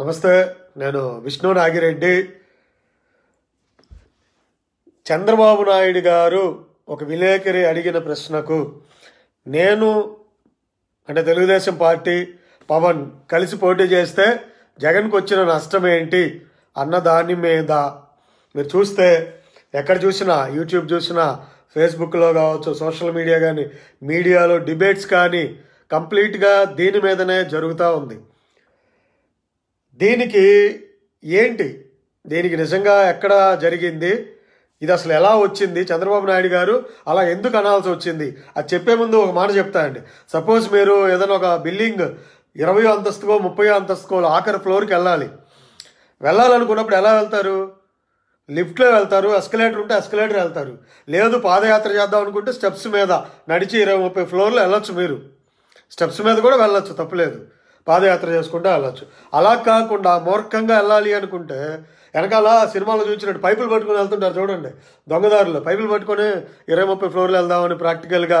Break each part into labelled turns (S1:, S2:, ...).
S1: నమస్తే నేను విష్ణు నాగిరెడ్డి చంద్రబాబు నాయుడు గారు ఒక విలేకరి అడిగిన ప్రశ్నకు నేను అంటే తెలుగుదేశం పార్టీ పవన్ కలిసి పోటీ చేస్తే జగన్కు వచ్చిన నష్టం ఏంటి అన్న దాని మీద మీరు చూస్తే ఎక్కడ చూసినా యూట్యూబ్ చూసినా ఫేస్బుక్లో కావచ్చు సోషల్ మీడియా కానీ మీడియాలో డిబేట్స్ కానీ కంప్లీట్గా దీని మీదనే జరుగుతూ ఉంది దీనికి ఏంటి దీనికి నిజంగా ఎక్కడ జరిగింది ఇది అసలు ఎలా వచ్చింది చంద్రబాబు నాయుడు గారు అలా ఎందుకు అనాల్సి వచ్చింది అది చెప్పే ముందు ఒక మాట చెప్తాయండి సపోజ్ మీరు ఏదైనా ఒక బిల్డింగ్ ఇరవయో అంతస్తుకో ముప్పై అంతస్తుకో ఆఖరి ఫ్లోర్కి వెళ్ళాలి వెళ్ళాలనుకున్నప్పుడు ఎలా వెళ్తారు లిఫ్ట్లో వెళ్తారు ఎస్కలేటర్ ఉంటే ఎస్కలేటర్ వెళ్తారు లేదు పాదయాత్ర చేద్దాం అనుకుంటే స్టెప్స్ మీద నడిచి ఇరవై ముప్పై ఫ్లోర్లు వెళ్ళొచ్చు మీరు స్టెప్స్ మీద కూడా వెళ్ళొచ్చు తప్పులేదు పాదయాత్ర చేసుకుంటూ వెళ్ళచ్చు అలా కాకుండా మూర్ఖంగా వెళ్ళాలి అనుకుంటే వెనకాల సినిమాలో చూసినట్టు పైపులు పట్టుకొని వెళ్తుంటారు చూడండి దొంగదారులు పైపులు పట్టుకొని ఇరవై ముప్పై ఫ్లోర్లు వెళ్దామని ప్రాక్టికల్గా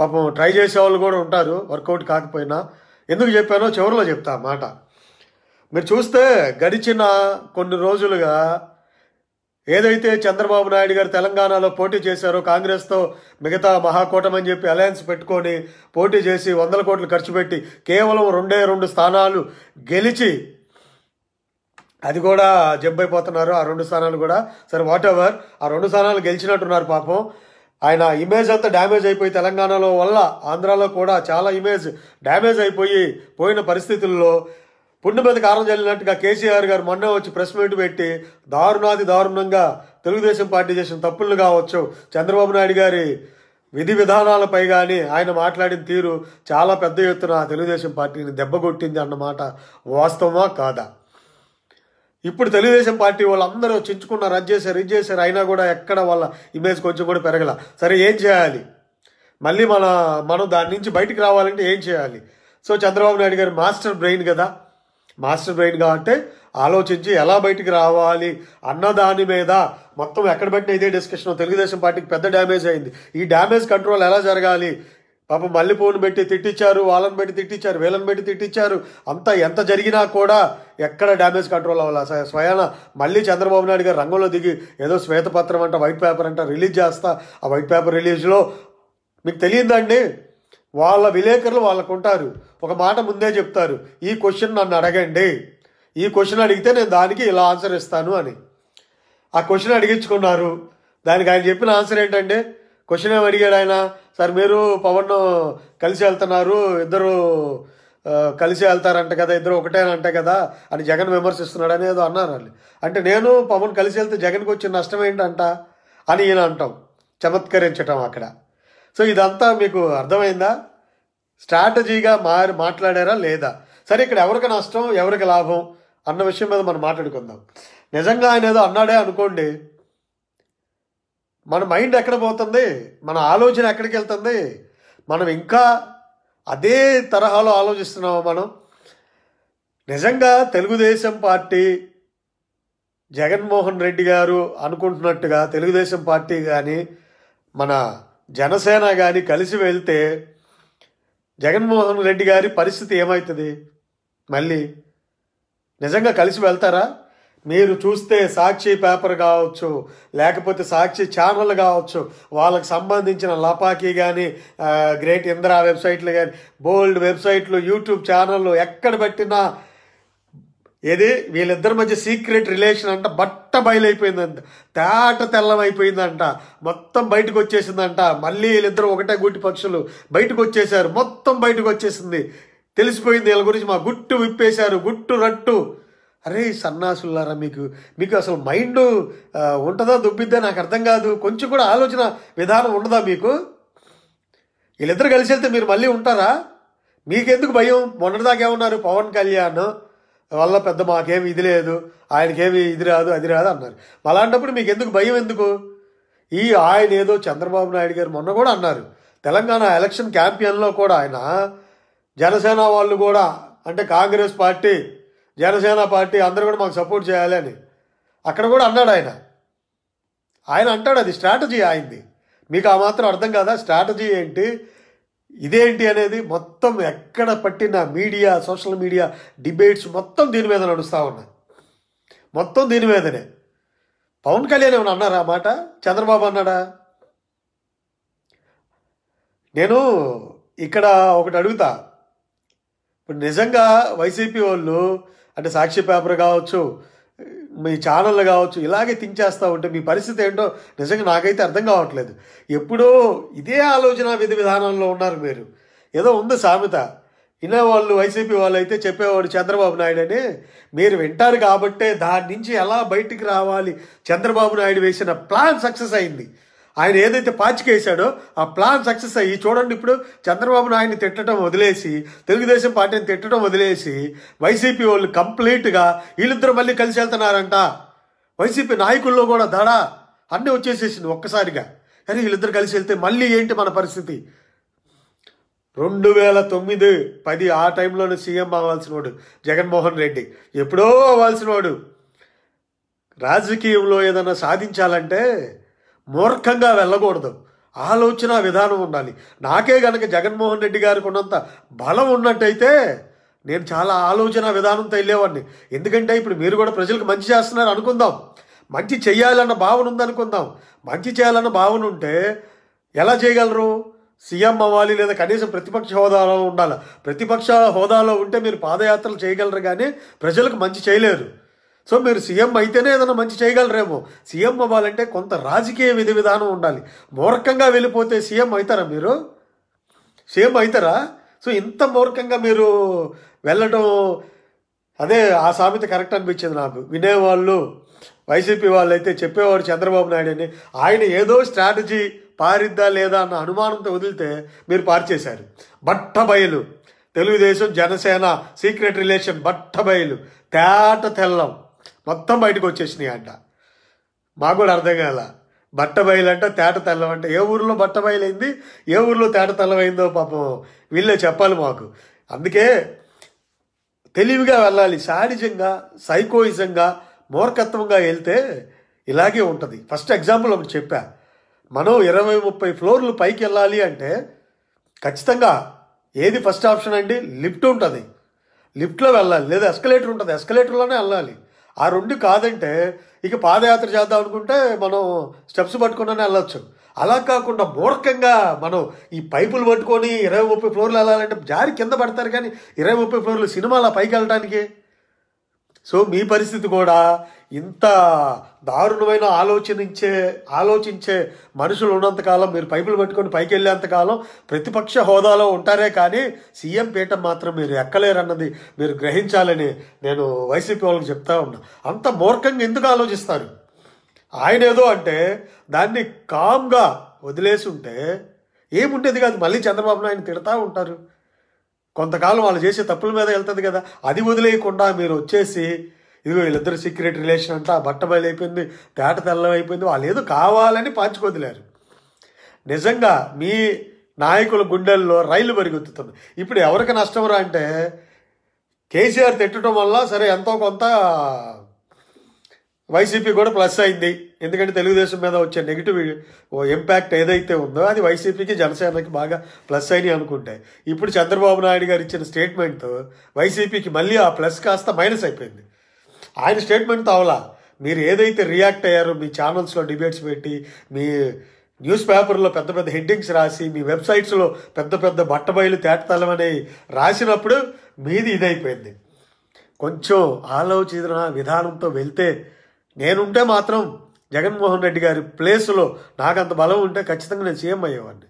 S1: పాపం ట్రై చేసే వాళ్ళు కూడా ఉంటారు వర్కౌట్ కాకపోయినా ఎందుకు చెప్పానో చివరిలో చెప్తా మాట మీరు చూస్తే గడిచిన కొన్ని రోజులుగా ఏదైతే చంద్రబాబు నాయుడు గారు తెలంగాణలో పోటీ చేశారో కాంగ్రెస్తో మిగతా మహాకూటమని చెప్పి అలయన్స్ పెట్టుకొని పోటీ చేసి వందల కోట్లు ఖర్చు పెట్టి కేవలం రెండే రెండు స్థానాలు గెలిచి అది కూడా జబ్బైపోతున్నారు ఆ రెండు స్థానాలు కూడా సరే వాట్ ఎవర్ ఆ రెండు స్థానాలు గెలిచినట్టున్నారు పాపం ఆయన ఇమేజ్ అంతా డ్యామేజ్ అయిపోయి తెలంగాణలో వల్ల ఆంధ్రాలో కూడా చాలా ఇమేజ్ డ్యామేజ్ అయిపోయి పోయిన పరిస్థితుల్లో పుండు మీద కారం చల్లినట్టుగా కేసీఆర్ గారు మొన్న వచ్చి ప్రెస్ మీట్ పెట్టి దారుణాది దారుణంగా తెలుగుదేశం పార్టీ చేసిన తప్పులు కావచ్చు చంద్రబాబు నాయుడు గారి విధి విధానాలపై కానీ ఆయన మాట్లాడిన తీరు చాలా పెద్ద ఎత్తున తెలుగుదేశం పార్టీని దెబ్బగొట్టింది అన్నమాట వాస్తవమా కాదా ఇప్పుడు తెలుగుదేశం పార్టీ వాళ్ళందరూ చించుకున్నారు రద్దు చేశారు ఇది చేశారు అయినా కూడా ఎక్కడ వాళ్ళ ఇమేజ్ కొంచెం కూడా పెరగల సరే ఏం చేయాలి మళ్ళీ మన మనం దాని నుంచి బయటికి రావాలంటే ఏం చేయాలి సో చంద్రబాబు నాయుడు గారు మాస్టర్ బ్రెయిన్ కదా మాస్టర్ బ్రెయిన్గా అంటే ఆలోచించి ఎలా బయటికి రావాలి అన్న దాని మీద మొత్తం ఎక్కడ పెట్టిన ఇదే డిస్కషన్ తెలుగుదేశం పార్టీకి పెద్ద డ్యామేజ్ అయింది ఈ డ్యామేజ్ కంట్రోల్ ఎలా జరగాలి పాపం మల్లెపూను పెట్టి తిట్టించారు వాళ్ళని పెట్టి తిట్టించారు వీళ్ళని పెట్టి తిట్టించారు అంతా ఎంత జరిగినా కూడా ఎక్కడ డ్యామేజ్ కంట్రోల్ అవ్వాలి స్వయాన మళ్ళీ చంద్రబాబు నాయుడు గారు రంగంలో దిగి ఏదో శ్వేతపత్రం అంట వైట్ పేపర్ అంట రిలీజ్ చేస్తా ఆ వైట్ పేపర్ రిలీజ్లో మీకు తెలియదండి వాళ్ళ విలేకరులు వాళ్ళకు ఉంటారు ఒక మాట ముందే చెప్తారు ఈ క్వశ్చన్ నన్ను అడగండి ఈ క్వశ్చన్ అడిగితే నేను దానికి ఇలా ఆన్సర్ ఇస్తాను అని ఆ క్వశ్చన్ అడిగించుకున్నారు దానికి ఆయన చెప్పిన ఆన్సర్ ఏంటంటే క్వశ్చన్ ఏమి అడిగాడు ఆయన సార్ మీరు పవన్ కలిసి వెళ్తున్నారు ఇద్దరు కలిసి వెళ్తారంట కదా ఇద్దరు ఒకటేనంట కదా అని జగన్ విమర్శిస్తున్నాడు ఏదో అన్నారు వాళ్ళు అంటే నేను పవన్ కలిసి వెళ్తే జగన్కి వచ్చిన నష్టం ఏంటంట అని ఈయన అంటాం చమత్కరించటం అక్కడ సో ఇదంతా మీకు అర్థమైందా స్ట్రాటజీగా మారి మాట్లాడారా లేదా సరే ఇక్కడ ఎవరికి నష్టం ఎవరికి లాభం అన్న విషయం మీద మనం మాట్లాడుకుందాం నిజంగా ఆయన ఏదో అన్నాడే అనుకోండి మన మైండ్ ఎక్కడ పోతుంది మన ఆలోచన ఎక్కడికి వెళ్తుంది మనం ఇంకా అదే తరహాలో ఆలోచిస్తున్నాము మనం నిజంగా తెలుగుదేశం పార్టీ జగన్మోహన్ రెడ్డి గారు అనుకుంటున్నట్టుగా తెలుగుదేశం పార్టీ కానీ మన జనసేన కానీ కలిసి వెళ్తే జగన్మోహన్ రెడ్డి గారి పరిస్థితి ఏమవుతుంది మళ్ళీ నిజంగా కలిసి వెళ్తారా మీరు చూస్తే సాక్షి పేపర్ కావచ్చు లేకపోతే సాక్షి ఛానల్ కావచ్చు వాళ్ళకి సంబంధించిన లపాకి కానీ గ్రేట్ ఇంద్రా వెబ్సైట్లు కానీ బోల్డ్ వెబ్సైట్లు యూట్యూబ్ ఛానళ్ళు ఎక్కడ పెట్టినా ఏది వీళ్ళిద్దరి మధ్య సీక్రెట్ రిలేషన్ అంట బట్ట బయలైపోయిందంట తేట తెల్లమైపోయిందంట మొత్తం బయటకు వచ్చేసిందంట మళ్ళీ వీళ్ళిద్దరు ఒకటే గుట్టి పక్షులు బయటకు వచ్చేసారు మొత్తం బయటకు వచ్చేసింది తెలిసిపోయింది వీళ్ళ గురించి మా గుట్టు విప్పేశారు గుట్టు రట్టు అరే సన్నాసులారా మీకు మీకు అసలు మైండ్ ఉంటుందా దుబ్బిద్దా నాకు అర్థం కాదు కొంచెం కూడా ఆలోచన విధానం ఉండదా మీకు వీళ్ళిద్దరు కలిసి వెళ్తే మీరు మళ్ళీ ఉంటారా మీకెందుకు భయం మొన్నటిదాకా ఏమన్నారు పవన్ కళ్యాణ్ వల్ల పెద్ద మాకేమి ఇది లేదు ఆయనకేమి ఇది రాదు అది రాదు అన్నారు అలాంటప్పుడు మీకు ఎందుకు భయం ఎందుకు ఈ ఆయన ఏదో చంద్రబాబు నాయుడు గారు మొన్న కూడా అన్నారు తెలంగాణ ఎలక్షన్ క్యాంపెయిన్లో కూడా ఆయన జనసేన వాళ్ళు కూడా అంటే కాంగ్రెస్ పార్టీ జనసేన పార్టీ అందరూ కూడా మాకు సపోర్ట్ చేయాలి అని అక్కడ కూడా అన్నాడు ఆయన ఆయన అంటాడు అది స్ట్రాటజీ ఆయనది మీకు ఆ మాత్రం అర్థం కాదా స్ట్రాటజీ ఏంటి ఇదేంటి అనేది మొత్తం ఎక్కడ పట్టిన మీడియా సోషల్ మీడియా డిబేట్స్ మొత్తం దీని మీద నడుస్తూ ఉన్నాయి మొత్తం దీని మీదనే పవన్ కళ్యాణ్ ఏమైనా అన్నారా మాట చంద్రబాబు అన్నాడా నేను ఇక్కడ ఒకటి అడుగుతా ఇప్పుడు నిజంగా వైసీపీ వాళ్ళు అంటే సాక్షి పేపర్ కావచ్చు మీ ఛానళ్ళు కావచ్చు ఇలాగే థింక్ చేస్తూ ఉంటే మీ పరిస్థితి ఏంటో నిజంగా నాకైతే అర్థం కావట్లేదు ఎప్పుడూ ఇదే ఆలోచన విధి విధానంలో ఉన్నారు మీరు ఏదో ఉంది సామెత వాళ్ళు వైసీపీ వాళ్ళు అయితే చెప్పేవాడు చంద్రబాబు నాయుడు అని మీరు వింటారు కాబట్టే దాని నుంచి ఎలా బయటికి రావాలి చంద్రబాబు నాయుడు వేసిన ప్లాన్ సక్సెస్ అయింది ఆయన ఏదైతే వేశాడో ఆ ప్లాన్ సక్సెస్ అయ్యి చూడండి ఇప్పుడు చంద్రబాబు నాయుడిని తిట్టడం వదిలేసి తెలుగుదేశం పార్టీని తిట్టడం వదిలేసి వైసీపీ వాళ్ళు కంప్లీట్గా వీళ్ళిద్దరు మళ్ళీ కలిసి వెళ్తున్నారంట వైసీపీ నాయకుల్లో కూడా దడా అన్నీ వచ్చేసేసింది ఒక్కసారిగా కానీ వీళ్ళిద్దరు కలిసి వెళ్తే మళ్ళీ ఏంటి మన పరిస్థితి రెండు వేల తొమ్మిది పది ఆ టైంలోనే సీఎం అవ్వాల్సిన వాడు జగన్మోహన్ రెడ్డి ఎప్పుడో అవ్వాల్సిన వాడు రాజకీయంలో ఏదైనా సాధించాలంటే మూర్ఖంగా వెళ్ళకూడదు ఆలోచన విధానం ఉండాలి నాకే కనుక జగన్మోహన్ రెడ్డి గారికి ఉన్నంత బలం ఉన్నట్టయితే నేను చాలా ఆలోచన విధానంతో వెళ్ళేవాడిని ఎందుకంటే ఇప్పుడు మీరు కూడా ప్రజలకు మంచి చేస్తున్నారు అనుకుందాం మంచి చేయాలన్న భావన ఉందనుకుందాం మంచి చేయాలన్న భావన ఉంటే ఎలా చేయగలరు సీఎం అవ్వాలి లేదా కనీసం ప్రతిపక్ష హోదాలో ఉండాలి ప్రతిపక్ష హోదాలో ఉంటే మీరు పాదయాత్రలు చేయగలరు కానీ ప్రజలకు మంచి చేయలేరు సో మీరు సీఎం అయితేనే ఏదైనా మంచి చేయగలరేమో సీఎం అవ్వాలంటే కొంత రాజకీయ విధి విధానం ఉండాలి మూర్ఖంగా వెళ్ళిపోతే సీఎం అవుతారా మీరు సీఎం అవుతారా సో ఇంత మూర్ఖంగా మీరు వెళ్ళడం అదే ఆ సామెత కరెక్ట్ అనిపించింది నాకు వినేవాళ్ళు వైసీపీ వాళ్ళు అయితే చెప్పేవారు చంద్రబాబు నాయుడు అని ఆయన ఏదో స్ట్రాటజీ పారిద్దా లేదా అన్న అనుమానంతో వదిలితే మీరు పారిచేశారు బట్టబయలు తెలుగుదేశం జనసేన సీక్రెట్ రిలేషన్ బట్టబయలు తేట తెల్లం మొత్తం బయటకు వచ్చేసినాయి అంట మాకు కూడా అర్థం కాల బట్ట బయలంట తేట అంటే ఏ ఊరిలో బట్ట బయలైంది ఏ ఊరిలో తేట తెల్లమైందో పాపం వీళ్ళే చెప్పాలి మాకు అందుకే తెలివిగా వెళ్ళాలి సాడిజంగా సైకోయిజంగా మూర్ఖత్వంగా వెళ్తే ఇలాగే ఉంటుంది ఫస్ట్ ఎగ్జాంపుల్ ఒకటి చెప్పా మనం ఇరవై ముప్పై ఫ్లోర్లు పైకి వెళ్ళాలి అంటే ఖచ్చితంగా ఏది ఫస్ట్ ఆప్షన్ అండి లిఫ్ట్ ఉంటుంది లిఫ్ట్లో వెళ్ళాలి లేదా ఎస్కలేటర్ ఉంటుంది ఎస్కలేటర్లోనే వెళ్ళాలి ఆ రెండు కాదంటే ఇక పాదయాత్ర చేద్దాం అనుకుంటే మనం స్టెప్స్ పట్టుకుని వెళ్ళొచ్చు అలా కాకుండా మూర్ఖంగా మనం ఈ పైపులు పట్టుకొని ఇరవై ముప్పై ఫ్లోర్లు వెళ్ళాలంటే జారి కింద పడతారు కానీ ఇరవై ముప్పై ఫ్లోర్లు సినిమాల పైకి వెళ్ళడానికి సో మీ పరిస్థితి కూడా ఇంత దారుణమైన ఆలోచనించే ఆలోచించే మనుషులు ఉన్నంతకాలం మీరు పైపులు పట్టుకొని పైకి వెళ్ళేంతకాలం ప్రతిపక్ష హోదాలో ఉంటారే కానీ సీఎం పీఠం మాత్రం మీరు ఎక్కలేరన్నది మీరు గ్రహించాలని నేను వైసీపీ వాళ్ళకి చెప్తా ఉన్నా అంత మూర్ఖంగా ఎందుకు ఆలోచిస్తారు ఆయన ఏదో అంటే దాన్ని కామ్గా వదిలేసి ఉంటే ఏముండేది కాదు మళ్ళీ చంద్రబాబు నాయుడు తిడతా ఉంటారు కొంతకాలం వాళ్ళు చేసే తప్పుల మీద వెళ్తుంది కదా అది వదిలేయకుండా మీరు వచ్చేసి ఇదిగో వీళ్ళిద్దరు సీక్రెట్ రిలేషన్ అంట బట్ట బయలైపోయింది తేట తెల్లమైపోయింది వాళ్ళు ఏదో కావాలని పాచుకొదిలేరు నిజంగా మీ నాయకుల గుండెల్లో రైలు పరిగెత్తుతుంది ఇప్పుడు ఎవరికి నష్టం రా అంటే కేసీఆర్ తిట్టడం వల్ల సరే ఎంతో కొంత వైసీపీ కూడా ప్లస్ అయింది ఎందుకంటే తెలుగుదేశం మీద వచ్చే నెగిటివ్ ఇంపాక్ట్ ఏదైతే ఉందో అది వైసీపీకి జనసేనకి బాగా ప్లస్ అయినాయి అనుకుంటే ఇప్పుడు చంద్రబాబు నాయుడు గారు ఇచ్చిన స్టేట్మెంట్తో వైసీపీకి మళ్ళీ ఆ ప్లస్ కాస్త మైనస్ అయిపోయింది ఆయన స్టేట్మెంట్ తావలా మీరు ఏదైతే రియాక్ట్ అయ్యారో మీ ఛానల్స్లో డిబేట్స్ పెట్టి మీ న్యూస్ పేపర్లో పెద్ద పెద్ద హెడ్డింగ్స్ రాసి మీ వెబ్సైట్స్లో పెద్ద పెద్ద బట్టబయలు తేటతలం అని రాసినప్పుడు మీది ఇదైపోయింది కొంచెం ఆలోచన విధానంతో వెళ్తే నేనుంటే మాత్రం జగన్మోహన్ రెడ్డి గారి ప్లేసులో నాకు అంత బలం ఉంటే ఖచ్చితంగా నేను సీఎం అయ్యేవాడిని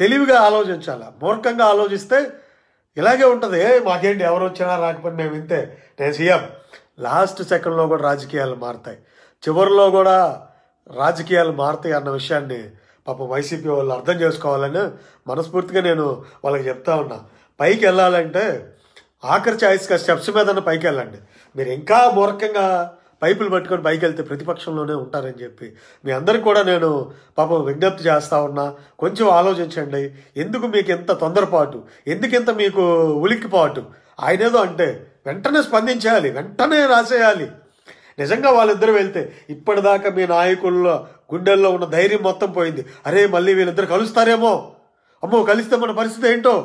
S1: తెలివిగా ఆలోచించాలా మూర్ఖంగా ఆలోచిస్తే ఇలాగే ఉంటుంది మాకేంటి ఎవరు వచ్చినా రాకపోయినా మేము వింతే నేను సీఎం లాస్ట్ సెకండ్లో కూడా రాజకీయాలు మారుతాయి చివరిలో కూడా రాజకీయాలు మారుతాయి అన్న విషయాన్ని పాప వైసీపీ వాళ్ళు అర్థం చేసుకోవాలని మనస్ఫూర్తిగా నేను వాళ్ళకి చెప్తా ఉన్నా పైకి వెళ్ళాలంటే ఆఖరి చాయిస్గా స్టెప్స్ మీద పైకి వెళ్ళండి మీరు ఇంకా మూర్ఖంగా పైపులు పట్టుకొని పైకి వెళ్తే ప్రతిపక్షంలోనే ఉంటారని చెప్పి మీ అందరికి కూడా నేను పాపం విజ్ఞప్తి చేస్తా ఉన్నా కొంచెం ఆలోచించండి ఎందుకు మీకు ఎంత తొందరపాటు ఎందుకింత మీకు ఉలిక్కిపాటు ఆయనేదో అంటే వెంటనే స్పందించాలి వెంటనే రాసేయాలి నిజంగా వాళ్ళిద్దరు వెళ్తే ఇప్పటిదాకా మీ నాయకుల్లో గుండెల్లో ఉన్న ధైర్యం మొత్తం పోయింది అరే మళ్ళీ వీళ్ళిద్దరు కలుస్తారేమో అమ్మో కలిస్తే మన పరిస్థితి ఏంటో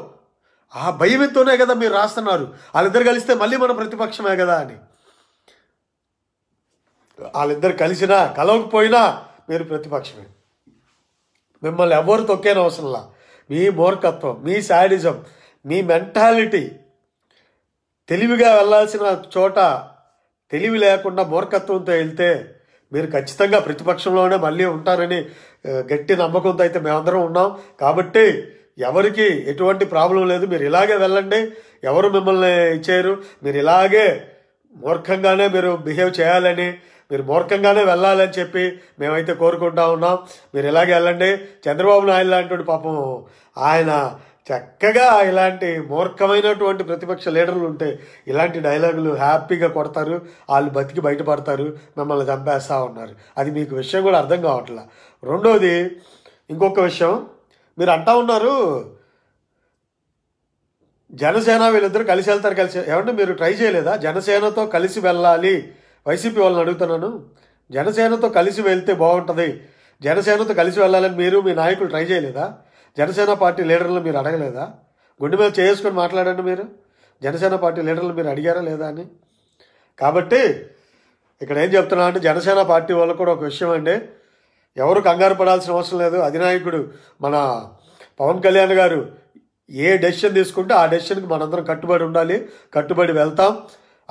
S1: ఆ ఎంతోనే కదా మీరు రాస్తున్నారు వాళ్ళిద్దరు కలిస్తే మళ్ళీ మన ప్రతిపక్షమే కదా అని వాళ్ళిద్దరు కలిసినా కలవకపోయినా మీరు ప్రతిపక్షమే మిమ్మల్ని ఎవరు తొక్కేన అవసరంలా మీ మూర్ఖత్వం మీ శాడిజం మీ మెంటాలిటీ తెలివిగా వెళ్ళాల్సిన చోట తెలివి లేకుండా మూర్ఖత్వంతో వెళ్తే మీరు ఖచ్చితంగా ప్రతిపక్షంలోనే మళ్ళీ ఉంటారని గట్టి నమ్మకంతో అయితే మేమందరం ఉన్నాం కాబట్టి ఎవరికి ఎటువంటి ప్రాబ్లం లేదు మీరు ఇలాగే వెళ్ళండి ఎవరు మిమ్మల్ని ఇచ్చారు మీరు ఇలాగే మూర్ఖంగానే మీరు బిహేవ్ చేయాలని మీరు మూర్ఖంగానే వెళ్ళాలని చెప్పి మేమైతే కోరుకుంటా ఉన్నాం మీరు ఇలాగే వెళ్ళండి చంద్రబాబు నాయుడు లాంటి పాపం ఆయన చక్కగా ఇలాంటి మూర్ఖమైనటువంటి ప్రతిపక్ష లీడర్లు ఉంటే ఇలాంటి డైలాగులు హ్యాపీగా కొడతారు వాళ్ళు బతికి బయటపడతారు మిమ్మల్ని చంపేస్తూ ఉన్నారు అది మీకు విషయం కూడా అర్థం కావట్లా రెండోది ఇంకొక విషయం మీరు అంటా ఉన్నారు జనసేన వీళ్ళిద్దరు కలిసి వెళ్తారు కలిసి ఏమంటే మీరు ట్రై చేయలేదా జనసేనతో కలిసి వెళ్ళాలి వైసీపీ వాళ్ళని అడుగుతున్నాను జనసేనతో కలిసి వెళ్తే బాగుంటుంది జనసేనతో కలిసి వెళ్ళాలని మీరు మీ నాయకులు ట్రై చేయలేదా జనసేన పార్టీ లీడర్లు మీరు అడగలేదా గుండె మీద చేసుకొని మాట్లాడండి మీరు జనసేన పార్టీ లీడర్లు మీరు అడిగారా లేదా అని కాబట్టి ఇక్కడ ఏం చెప్తున్నా అంటే జనసేన పార్టీ వాళ్ళకు కూడా ఒక విషయం అండి ఎవరు కంగారు పడాల్సిన అవసరం లేదు అధినాయకుడు మన పవన్ కళ్యాణ్ గారు ఏ డెసిషన్ తీసుకుంటే ఆ డెసిషన్కి మనందరం కట్టుబడి ఉండాలి కట్టుబడి వెళ్తాం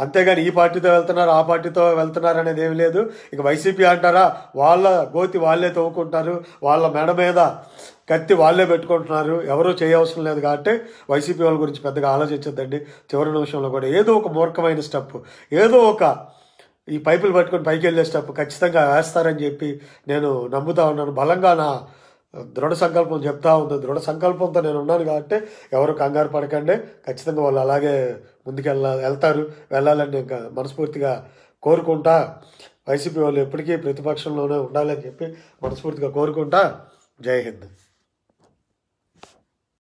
S1: అంతేగాని ఈ పార్టీతో వెళ్తున్నారు ఆ పార్టీతో వెళ్తున్నారు అనేది ఏమి లేదు ఇక వైసీపీ అంటారా వాళ్ళ గోతి వాళ్ళే తవ్వుకుంటారు వాళ్ళ మెడ మీద కత్తి వాళ్ళే పెట్టుకుంటున్నారు ఎవరూ చేయవసరం లేదు కాబట్టి వైసీపీ వాళ్ళ గురించి పెద్దగా ఆలోచించద్దండి చివరి నిమిషంలో కూడా ఏదో ఒక మూర్ఖమైన స్టెప్ ఏదో ఒక ఈ పైపులు పట్టుకొని పైకి వెళ్ళే స్టెప్ ఖచ్చితంగా వేస్తారని చెప్పి నేను నమ్ముతా ఉన్నాను బలంగా నా దృఢ సంకల్పం చెప్తా ఉంది దృఢ సంకల్పంతో నేను ఉన్నాను కాబట్టి ఎవరు కంగారు పడకండి ఖచ్చితంగా వాళ్ళు అలాగే ముందుకెళ్ళ వెళ్తారు వెళ్ళాలని ఇంకా మనస్ఫూర్తిగా కోరుకుంటా వైసీపీ వాళ్ళు ఎప్పటికీ ప్రతిపక్షంలోనే ఉండాలని చెప్పి మనస్ఫూర్తిగా కోరుకుంటా జై హింద్